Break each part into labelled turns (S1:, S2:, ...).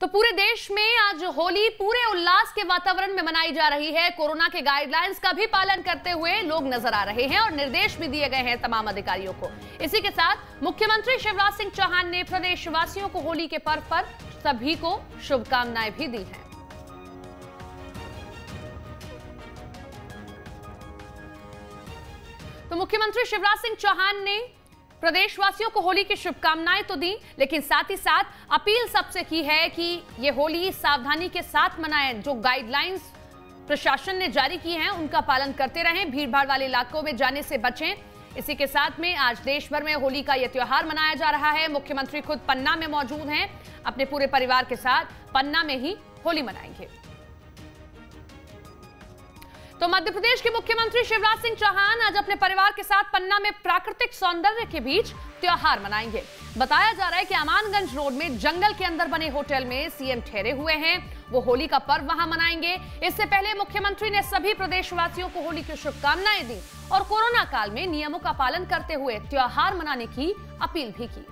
S1: तो पूरे देश में आज होली पूरे उल्लास के वातावरण में मनाई जा रही है कोरोना के गाइडलाइंस का भी पालन करते हुए लोग नजर आ रहे हैं और निर्देश भी दिए गए हैं तमाम अधिकारियों को इसी के साथ मुख्यमंत्री शिवराज सिंह चौहान ने प्रदेशवासियों को होली के पर्व पर सभी को शुभकामनाएं भी दी हैं तो मुख्यमंत्री शिवराज सिंह चौहान ने प्रदेशवासियों को होली की शुभकामनाएं तो दी लेकिन साथ ही साथ अपील सबसे की है कि ये होली सावधानी के साथ मनाएं जो गाइडलाइंस प्रशासन ने जारी की हैं उनका पालन करते रहें भीड़भाड़ वाले इलाकों में जाने से बचें इसी के साथ में आज देश भर में होली का यह त्योहार मनाया जा रहा है मुख्यमंत्री खुद पन्ना में मौजूद हैं अपने पूरे परिवार के साथ पन्ना में ही होली मनाएंगे तो मध्य प्रदेश के मुख्यमंत्री शिवराज सिंह चौहान आज अपने परिवार के साथ पन्ना में प्राकृतिक सौंदर्य के बीच त्योहार मनाएंगे बताया जा रहा है कि अमानगंज रोड में जंगल के अंदर बने होटल में सीएम ठहरे हुए हैं वो होली का पर्व वहां मनाएंगे इससे पहले मुख्यमंत्री ने सभी प्रदेशवासियों को होली की शुभकामनाएं दी और कोरोना काल में नियमों का पालन करते हुए त्योहार मनाने की अपील भी की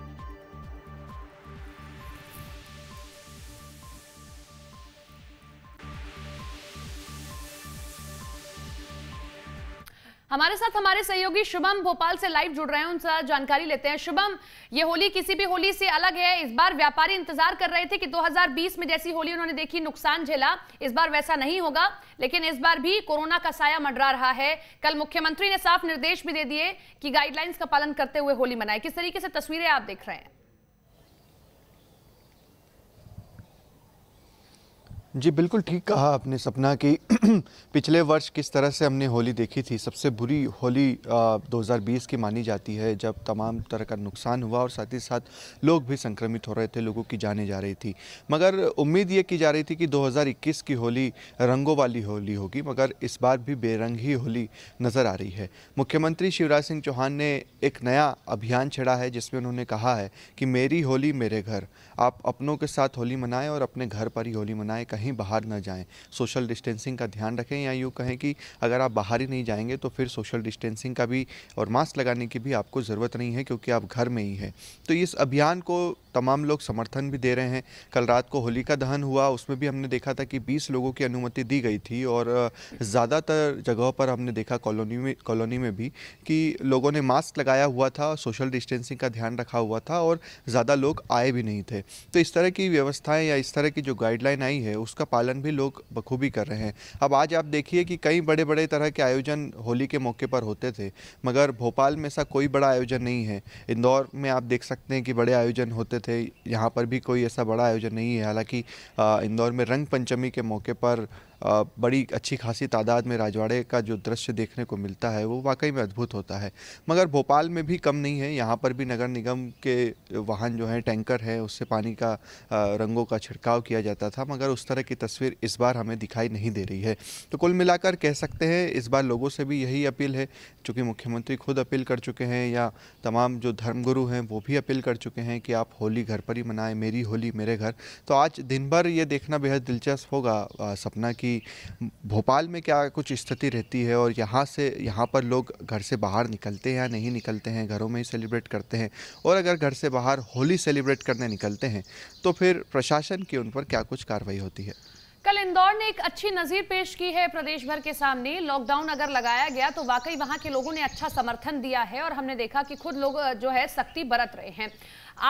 S1: हमारे साथ हमारे सहयोगी शुभम भोपाल से लाइव जुड़ रहे हैं उनसे जानकारी लेते हैं शुभम ये होली किसी भी होली से अलग है इस बार व्यापारी इंतजार कर रहे थे कि 2020 में जैसी होली उन्होंने देखी नुकसान झेला इस बार वैसा नहीं होगा लेकिन इस बार भी कोरोना का साया मंडरा रहा है कल मुख्यमंत्री ने साफ निर्देश भी दे दिए कि गाइडलाइंस का पालन करते हुए होली मनाए किस तरीके से तस्वीरें आप देख रहे हैं
S2: जी बिल्कुल ठीक कहा आपने सपना कि पिछले वर्ष किस तरह से हमने होली देखी थी सबसे बुरी होली 2020 की मानी जाती है जब तमाम तरह का नुकसान हुआ और साथ ही साथ लोग भी संक्रमित हो रहे थे लोगों की जाने जा रही थी मगर उम्मीद ये की जा रही थी कि 2021 की होली रंगों वाली होली होगी मगर इस बार भी बेरंग ही होली नज़र आ रही है मुख्यमंत्री शिवराज सिंह चौहान ने एक नया अभियान छेड़ा है जिसमें उन्होंने कहा है कि मेरी होली मेरे घर आप अपनों के साथ होली मनाएं और अपने घर पर ही होली मनाएँ कहीं बाहर ना जाएं सोशल डिस्टेंसिंग का ध्यान रखें या यूँ कहें कि अगर आप बाहर ही नहीं जाएंगे तो फिर सोशल डिस्टेंसिंग का भी और मास्क लगाने की भी आपको ज़रूरत नहीं है क्योंकि आप घर में ही हैं तो इस अभियान को तमाम लोग समर्थन भी दे रहे हैं कल रात को होली का दहन हुआ उसमें भी हमने देखा था कि 20 लोगों की अनुमति दी गई थी और ज़्यादातर जगहों पर हमने देखा कॉलोनी में कॉलोनी में भी कि लोगों ने मास्क लगाया हुआ था सोशल डिस्टेंसिंग का ध्यान रखा हुआ था और ज़्यादा लोग आए भी नहीं थे तो इस तरह की व्यवस्थाएँ या इस तरह की जो गाइडलाइन आई है उसका पालन भी लोग बखूबी कर रहे हैं अब आज आप देखिए कि कई बड़े बड़े तरह के आयोजन होली के मौके पर होते थे मगर भोपाल में ऐसा कोई बड़ा आयोजन नहीं है इंदौर में आप देख सकते हैं कि बड़े आयोजन होते थे थे यहाँ पर भी कोई ऐसा बड़ा आयोजन नहीं है हालांकि इंदौर में रंग पंचमी के मौके पर बड़ी अच्छी खासी तादाद में राजवाड़े का जो दृश्य देखने को मिलता है वो वाकई में अद्भुत होता है मगर भोपाल में भी कम नहीं है यहाँ पर भी नगर निगम के वाहन जो हैं टैंकर हैं उससे पानी का रंगों का छिड़काव किया जाता था मगर उस तरह की तस्वीर इस बार हमें दिखाई नहीं दे रही है तो कुल मिलाकर कह सकते हैं इस बार लोगों से भी यही अपील है चूँकि मुख्यमंत्री खुद अपील कर चुके हैं या तमाम जो धर्मगुरु हैं वो भी अपील कर चुके हैं कि आप होली घर पर ही मनाएं मेरी होली मेरे घर तो आज दिन भर ये देखना बेहद दिलचस्प होगा सपना की कि भोपाल में क्या कुछ स्थिति रहती है और यहाँ से यहाँ पर लोग घर से बाहर निकलते हैं या नहीं निकलते हैं घरों में ही सेलिब्रेट करते हैं और अगर घर से बाहर होली सेलिब्रेट करने निकलते हैं तो फिर प्रशासन की उन पर क्या कुछ कार्रवाई होती है
S1: कल इंदौर ने एक अच्छी नजीर पेश की है प्रदेश भर के सामने लॉकडाउन अगर लगाया गया तो वाकई वहां के लोगों ने अच्छा समर्थन दिया है और हमने देखा कि खुद लोग जो है सख्ती बरत रहे हैं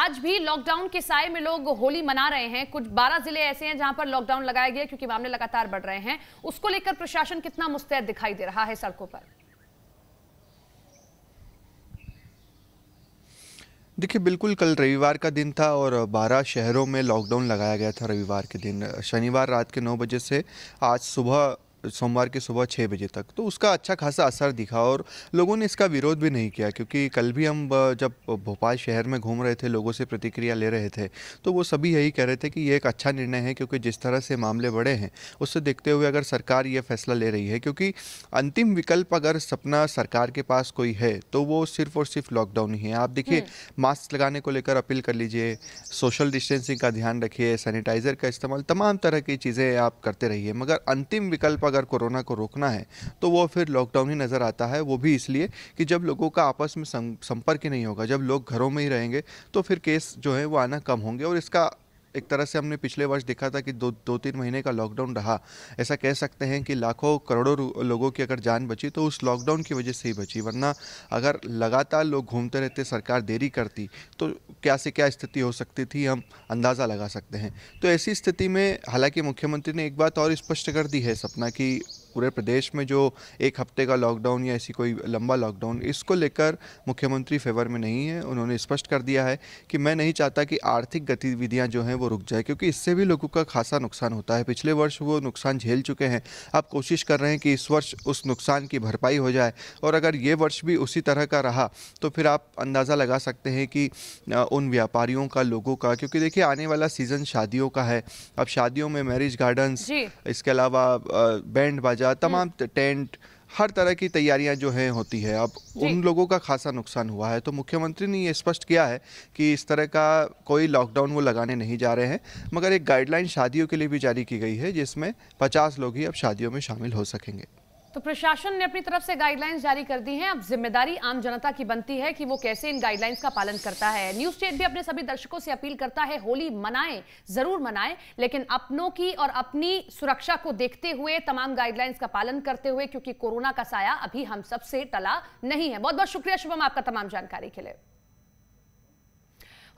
S1: आज भी लॉकडाउन के साय में लोग होली मना रहे हैं कुछ 12 जिले ऐसे हैं जहां पर लॉकडाउन लगाया गया क्योंकि मामले लगातार बढ़ रहे हैं उसको लेकर प्रशासन कितना मुस्तैद दिखाई दे रहा है सड़कों पर
S2: देखिए बिल्कुल कल रविवार का दिन था और 12 शहरों में लॉकडाउन लगाया गया था रविवार के दिन शनिवार रात के 9 बजे से आज सुबह सोमवार की सुबह छः बजे तक तो उसका अच्छा खासा असर दिखा और लोगों ने इसका विरोध भी नहीं किया क्योंकि कल भी हम जब भोपाल शहर में घूम रहे थे लोगों से प्रतिक्रिया ले रहे थे तो वो सभी यही कह रहे थे कि ये एक अच्छा निर्णय है क्योंकि जिस तरह से मामले बढ़े हैं उससे देखते हुए अगर सरकार ये फैसला ले रही है क्योंकि अंतिम विकल्प अगर सपना सरकार के पास कोई है तो वो सिर्फ और सिर्फ लॉकडाउन ही है आप देखिए मास्क हम्म। लगाने को लेकर अपील कर लीजिए सोशल डिस्टेंसिंग का ध्यान रखिए सैनिटाइज़र का इस्तेमाल तमाम तरह की चीज़ें आप करते रहिए मगर अंतिम विकल्प अगर कोरोना को रोकना है तो वो फिर लॉकडाउन ही नज़र आता है वो भी इसलिए कि जब लोगों का आपस में संपर्क ही नहीं होगा जब लोग घरों में ही रहेंगे तो फिर केस जो है वो आना कम होंगे और इसका एक तरह से हमने पिछले वर्ष देखा था कि दो दो तीन महीने का लॉकडाउन रहा ऐसा कह सकते हैं कि लाखों करोड़ों लोगों की अगर जान बची तो उस लॉकडाउन की वजह से ही बची वरना अगर लगातार लोग घूमते रहते सरकार देरी करती तो क्या से क्या स्थिति हो सकती थी हम अंदाज़ा लगा सकते हैं तो ऐसी स्थिति में हालांकि मुख्यमंत्री ने एक बात और स्पष्ट कर दी है सपना कि पूरे प्रदेश में जो एक हफ्ते का लॉकडाउन या ऐसी कोई लंबा लॉकडाउन इसको लेकर मुख्यमंत्री फेवर में नहीं है उन्होंने स्पष्ट कर दिया है कि मैं नहीं चाहता कि आर्थिक गतिविधियां जो हैं वो रुक जाए क्योंकि इससे भी लोगों का खासा नुकसान होता है पिछले वर्ष वो नुकसान झेल चुके हैं अब कोशिश कर रहे हैं कि इस वर्ष उस नुकसान की भरपाई हो जाए और अगर ये वर्ष भी उसी तरह का रहा तो फिर आप अंदाज़ा लगा सकते हैं कि उन व्यापारियों का लोगों का क्योंकि देखिए आने वाला सीज़न शादियों का है अब शादियों में मैरिज गार्डन्स इसके अलावा बैंड बाजा या हम्म। तमाम टेंट हर तरह की तैयारियां जो हैं होती है अब उन लोगों का खासा नुकसान हुआ है तो मुख्यमंत्री ने ये स्पष्ट किया है कि इस तरह का कोई लॉकडाउन वो लगाने नहीं जा रहे हैं मगर एक गाइडलाइन शादियों के लिए भी जारी की गई है जिसमें 50 लोग ही अब शादियों में शामिल हो सकेंगे
S1: तो प्रशासन ने अपनी तरफ से गाइडलाइंस जारी कर दी हैं अब जिम्मेदारी आम जनता की बनती है कि वो कैसे इन गाइडलाइंस का पालन करता है न्यूज स्टेट भी अपने सभी दर्शकों से अपील करता है होली मनाएं जरूर मनाएं लेकिन अपनों की और अपनी सुरक्षा को देखते हुए तमाम गाइडलाइंस का पालन करते हुए क्योंकि कोरोना का साया अभी हम सबसे टला नहीं है बहुत बहुत शुक्रिया शुभम आपका तमाम जानकारी के लिए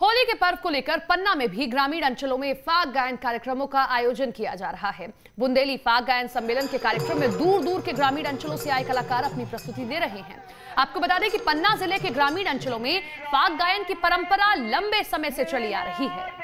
S1: होली के पर्व को लेकर पन्ना में भी ग्रामीण अंचलों में फाग गायन कार्यक्रमों का आयोजन किया जा रहा है बुंदेली फाग गायन सम्मेलन के कार्यक्रम में दूर दूर के ग्रामीण अंचलों से आए कलाकार अपनी प्रस्तुति दे रहे हैं आपको बता दें कि पन्ना जिले के ग्रामीण अंचलों में फाग गायन की परंपरा लंबे समय से चली आ रही है